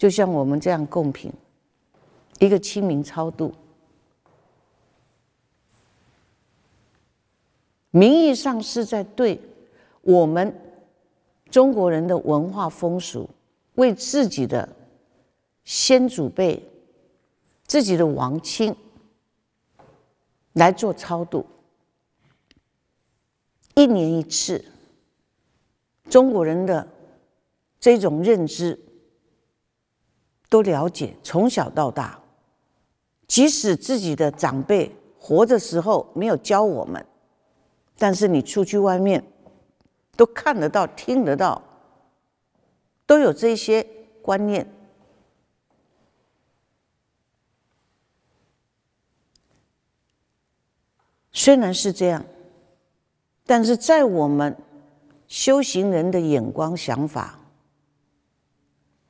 就像我们这样共品，一个清明超度，名义上是在对我们中国人的文化风俗，为自己的先祖辈、自己的亡亲来做超度，一年一次，中国人的这种认知。都了解，从小到大，即使自己的长辈活着时候没有教我们，但是你出去外面，都看得到、听得到，都有这些观念。虽然是这样，但是在我们修行人的眼光、想法。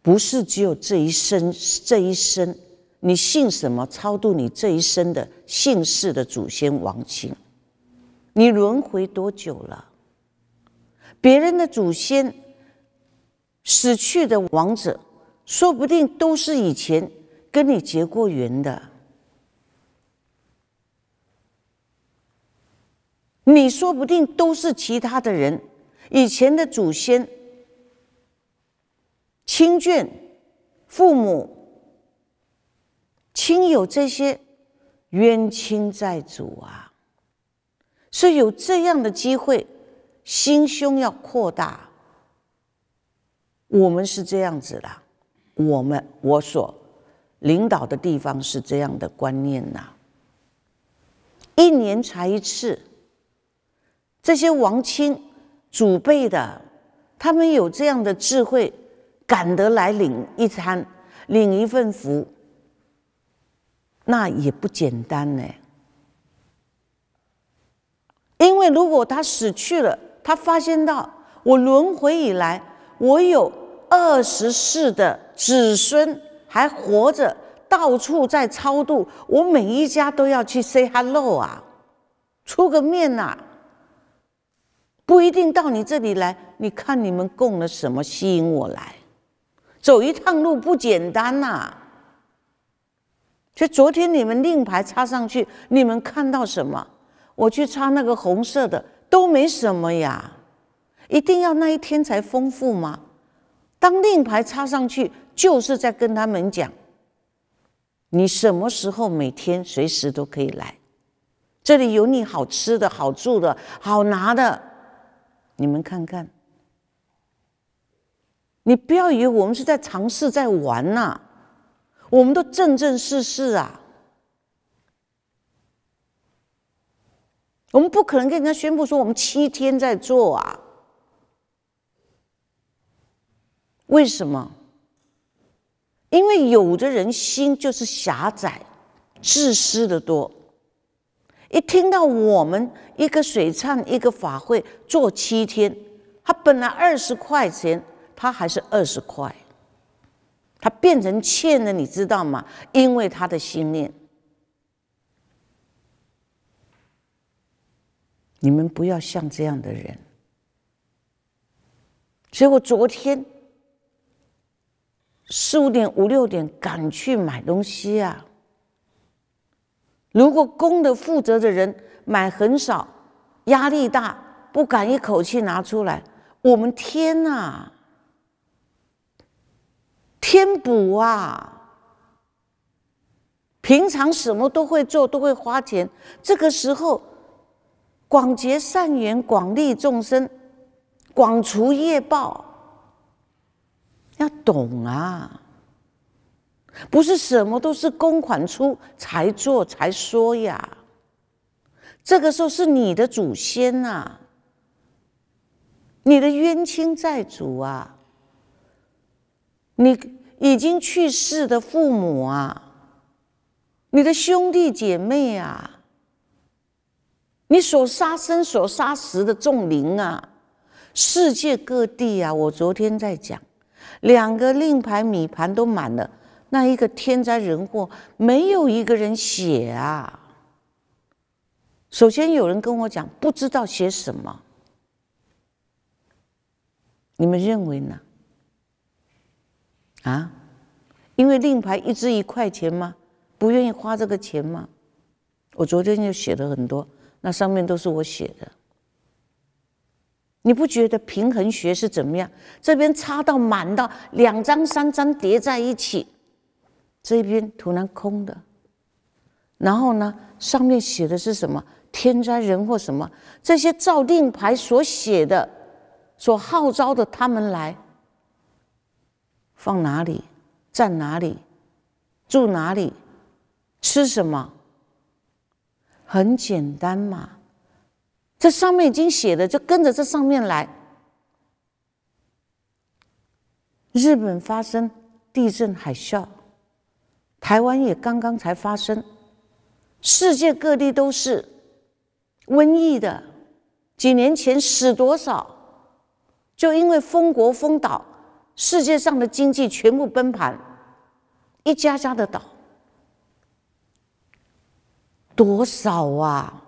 不是只有这一生这一生，你信什么超度你这一生的姓氏的祖先亡亲？你轮回多久了？别人的祖先死去的亡者，说不定都是以前跟你结过缘的。你说不定都是其他的人以前的祖先。亲眷、父母、亲友这些冤亲债主啊，所以有这样的机会，心胸要扩大。我们是这样子的，我们我所领导的地方是这样的观念呐。一年才一次，这些王亲祖辈的，他们有这样的智慧。赶得来领一餐，领一份福，那也不简单呢。因为如果他死去了，他发现到我轮回以来，我有二十世的子孙还活着，到处在超度，我每一家都要去 say hello 啊，出个面呐，不一定到你这里来。你看你们供了什么，吸引我来？走一趟路不简单呐！所以昨天你们令牌插上去，你们看到什么？我去插那个红色的，都没什么呀。一定要那一天才丰富吗？当令牌插上去，就是在跟他们讲：你什么时候每天随时都可以来，这里有你好吃的、好住的、好拿的。你们看看。你不要以为我们是在尝试在玩呐，我们都正正事事啊。我们不可能跟人家宣布说我们七天在做啊。为什么？因为有的人心就是狭窄、自私的多。一听到我们一个水忏、一个法会做七天，他本来二十块钱。他还是二十块，他变成欠了，你知道吗？因为他的心念，你们不要像这样的人。所以我昨天四五点、五六点赶去买东西啊。如果公的负责的人买很少，压力大，不敢一口气拿出来，我们天哪！添补啊！平常什么都会做，都会花钱。这个时候，广结善缘，广利众生，广除业报，要懂啊！不是什么都是公款出才做才说呀。这个时候是你的祖先呐，你的冤亲债主啊。你已经去世的父母啊，你的兄弟姐妹啊，你所杀生、所杀食的众灵啊，世界各地啊，我昨天在讲，两个令牌米盘都满了，那一个天灾人祸，没有一个人写啊。首先有人跟我讲，不知道写什么，你们认为呢？啊，因为令牌一支一块钱吗？不愿意花这个钱吗？我昨天就写了很多，那上面都是我写的。你不觉得平衡学是怎么样？这边插到满到两张三张叠在一起，这边突然空的，然后呢，上面写的是什么？天灾人祸什么？这些照令牌所写的，所号召的他们来。放哪里？站哪里？住哪里？吃什么？很简单嘛，这上面已经写的，就跟着这上面来。日本发生地震海啸，台湾也刚刚才发生，世界各地都是瘟疫的。几年前死多少？就因为封国封岛。世界上的经济全部崩盘，一家家的倒，多少啊！